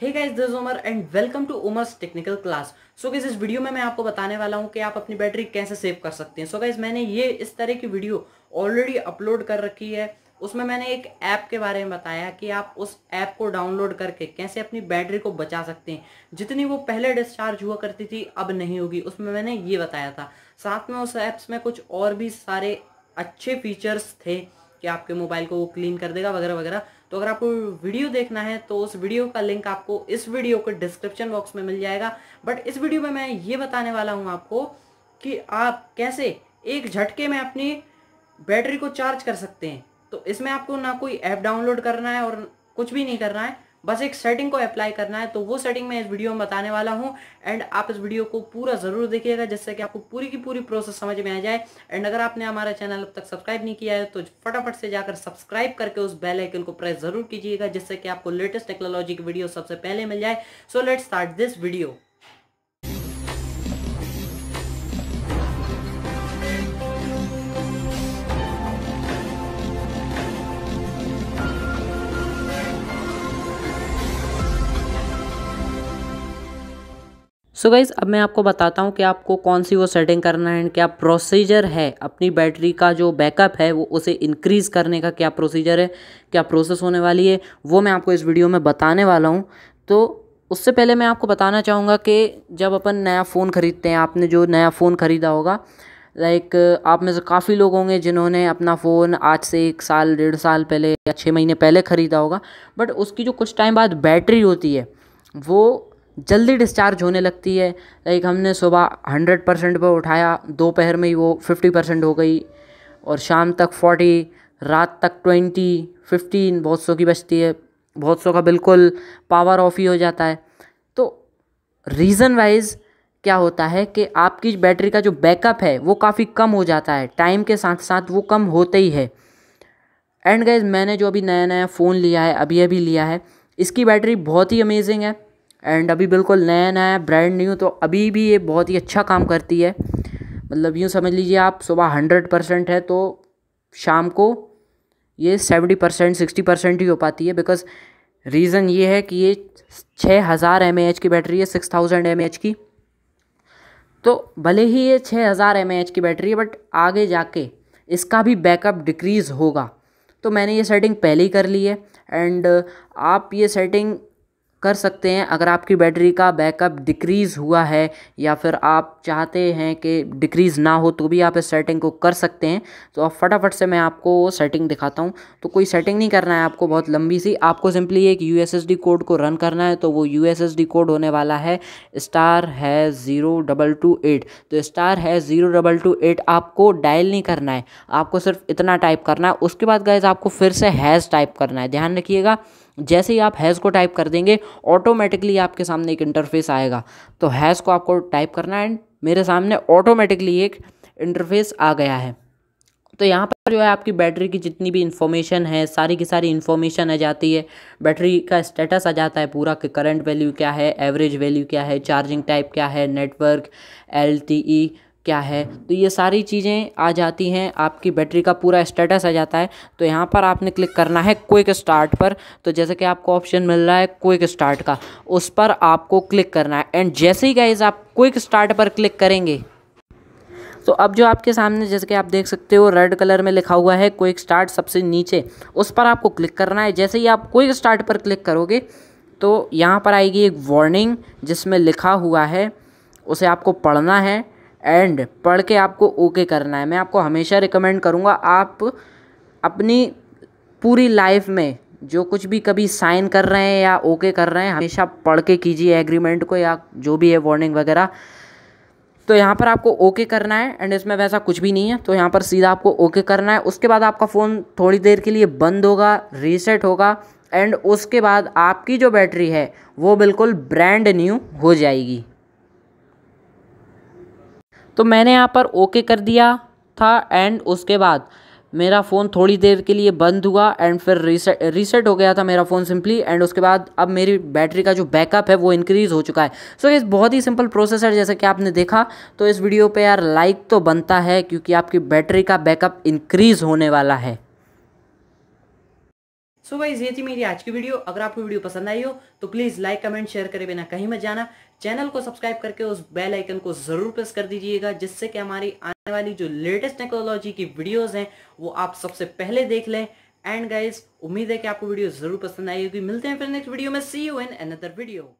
hey guys this Umar and welcome to Umar's technical class so guys इस video में मैं आपको बताने वाला हूँ कि आप अपनी बैटरी कैसे सेव कर सकते हैं सो so गाइस मैंने ये इस तरह की वीडियो ऑलरेडी अपलोड कर रखी है उसमें मैंने एक ऐप के बारे में बताया कि आप उस ऐप को डाउनलोड करके कैसे अपनी बैटरी को बचा सकते हैं जितनी वो पहले डिस्चार्ज हुआ करती थी अब नहीं होगी उसमें मैंने ये बताया था साथ में उस ऐप्स में कुछ और भी सारे अच्छे फीचर्स थे कि आपके मोबाइल को वो क्लीन कर देगा वगैरह वगैरह तो अगर आपको वीडियो देखना है तो उस वीडियो का लिंक आपको इस वीडियो के डिस्क्रिप्शन बॉक्स में मिल जाएगा बट इस वीडियो में मैं ये बताने वाला हूँ आपको कि आप कैसे एक झटके में अपनी बैटरी को चार्ज कर सकते हैं तो इसमें आपको ना कोई ऐप डाउनलोड करना है और कुछ भी नहीं करना है बस एक सेटिंग को अप्लाई करना है तो वो सेटिंग मैं इस वीडियो में बताने वाला हूँ एंड आप इस वीडियो को पूरा ज़रूर देखिएगा जिससे कि आपको पूरी की पूरी प्रोसेस समझ में आ जाए एंड अगर आपने हमारा चैनल अब तक सब्सक्राइब नहीं किया है तो फटाफट से जाकर सब्सक्राइब करके उस बेल आइकन को प्रेस जरूर कीजिएगा जिससे कि आपको लेटेस्ट टेक्नोलॉजी की वीडियो सबसे पहले मिल जाए so let start this video so so guys अब मैं आपको बताता हूँ कि आपको कौन सी वो सेटिंग करना है एंड क्या प्रोसीजर है अपनी बैटरी का जो बैकअप है वो उसे इंक्रीज़ करने का क्या प्रोसीजर है क्या प्रोसेस होने वाली है वो मैं आपको इस वीडियो में बताने वाला हूँ तो उससे पहले मैं आपको बताना चाहूँगा कि जब अपन नया फ़ोन ख़रीदते हैं आपने जो नया फ़ोन ख़रीदा होगा लाइक आप में से काफ़ी लोग होंगे जिन्होंने अपना फ़ोन आज से एक साल डेढ़ साल पहले या छः महीने पहले ख़रीदा होगा बट उसकी जो कुछ टाइम बाद बैटरी होती है वो जल्दी डिस्चार्ज होने लगती है लाइक हमने सुबह हंड्रेड परसेंट पर उठाया दोपहर में ही वो फिफ्टी परसेंट हो गई और शाम तक फोर्टी रात तक ट्वेंटी फिफ्टीन बहुत सौ की बचती है बहुत सौ का बिल्कुल पावर ऑफ ही हो जाता है तो रीज़न वाइज क्या होता है कि आपकी बैटरी का जो बैकअप है वो काफ़ी कम हो जाता है टाइम के साथ साथ वो कम होते ही है एंड गाइज मैंने जो अभी नया नया फ़ोन लिया है अभी अभी लिया है इसकी बैटरी बहुत ही अमेजिंग है एंड अभी बिल्कुल नया नया ब्रांड न्यू तो अभी भी ये बहुत ही अच्छा काम करती है मतलब यूँ समझ लीजिए आप सुबह हंड्रेड परसेंट है तो शाम को ये सेवेंटी परसेंट सिक्सटी परसेंट ही हो पाती है बिकॉज रीज़न ये है कि ये छः हज़ार एम की बैटरी है सिक्स थाउजेंड एम की तो भले ही ये छः हज़ार एम की बैटरी है बट आगे जाके इसका भी बैकअप डिक्रीज़ होगा तो मैंने ये सेटिंग पहले ही कर ली है एंड आप ये सेटिंग कर सकते हैं अगर आपकी बैटरी का बैकअप डिक्रीज़ हुआ है या फिर आप चाहते हैं कि डिक्रीज़ ना हो तो भी आप इस सेटिंग को कर सकते हैं तो आप फटाफट से मैं आपको सेटिंग दिखाता हूँ तो कोई सेटिंग नहीं करना है आपको बहुत लंबी सी आपको सिंपली एक यू कोड को रन करना है तो वो यू कोड होने वाला है स्टार है ज़ीरो डबल टू एट तो स्टार है ज़ीरो डबल टू एट आपको डायल नहीं करना है आपको सिर्फ इतना टाइप करना है उसके बाद गए आपको फिर से हैज़ टाइप करना है ध्यान रखिएगा जैसे ही आप हैज़ को टाइप कर देंगे ऑटोमेटिकली आपके सामने एक इंटरफेस आएगा तो हैज़ को आपको टाइप करना एंड मेरे सामने ऑटोमेटिकली एक इंटरफेस आ गया है तो यहाँ पर जो है आपकी बैटरी की जितनी भी इन्फॉर्मेशन है सारी की सारी इन्फॉर्मेशन आ जाती है बैटरी का स्टेटस आ जाता है पूरा कि करंट वैल्यू क्या है एवरेज वैल्यू क्या है चार्जिंग टाइप क्या है नेटवर्क एल टी ई क्या है तो ये सारी चीज़ें आ जाती हैं आपकी बैटरी का पूरा स्टेटस आ जाता है तो यहाँ पर आपने क्लिक करना है क्विक स्टार्ट पर तो जैसे कि आपको ऑप्शन मिल रहा है क्विक स्टार्ट का उस पर आपको क्लिक करना है एंड जैसे ही गाइज आप क्विक स्टार्ट पर क्लिक करेंगे तो अब जो आपके सामने जैसे कि आप देख सकते हो रेड कलर में लिखा हुआ है क्विक स्टार्ट सबसे नीचे उस पर आपको क्लिक करना है जैसे ही आप क्विक स्टार्ट पर क्लिक करोगे तो यहाँ पर आएगी एक वार्निंग जिसमें लिखा हुआ है उसे आपको पढ़ना है एंड पढ़ के आपको ओके करना है मैं आपको हमेशा रिकमेंड करूँगा आप अपनी पूरी लाइफ में जो कुछ भी कभी साइन कर रहे हैं या ओके कर रहे हैं हमेशा पढ़ के कीजिए एग्रीमेंट को या जो भी है वार्निंग वगैरह तो यहाँ पर आपको ओके करना है एंड इसमें वैसा कुछ भी नहीं है तो यहाँ पर सीधा आपको ओके करना है उसके बाद आपका फ़ोन थोड़ी देर के लिए बंद होगा रीसेट होगा एंड उसके बाद आपकी जो बैटरी है वो बिल्कुल ब्रांड न्यू हो जाएगी तो मैंने यहाँ पर ओके कर दिया था एंड उसके बाद मेरा फ़ोन थोड़ी देर के लिए बंद हुआ एंड फिर रीसेट रीसेट हो गया था मेरा फ़ोन सिंपली एंड उसके बाद अब मेरी बैटरी का जो बैकअप है वो इंक्रीज़ हो चुका है सो so, इस बहुत ही सिंपल प्रोसेस है जैसे कि आपने देखा तो इस वीडियो पे यार लाइक तो बनता है क्योंकि आपकी बैटरी का बैकअप इंक्रीज़ होने वाला है सो so गाइज ये थी मेरी आज की वीडियो अगर आपको वीडियो पसंद आई हो तो प्लीज़ लाइक कमेंट शेयर करे बिना कहीं मत जाना चैनल को सब्सक्राइब करके उस बेल आइकन को ज़रूर प्रेस कर दीजिएगा जिससे कि हमारी आने वाली जो लेटेस्ट टेक्नोलॉजी की वीडियोज़ हैं वो आप सबसे पहले देख लें एंड गाइज उम्मीद है कि आपको वीडियो ज़रूर पसंद आई होगी मिलते हैं फिर नेक्स्ट वीडियो में see you in another video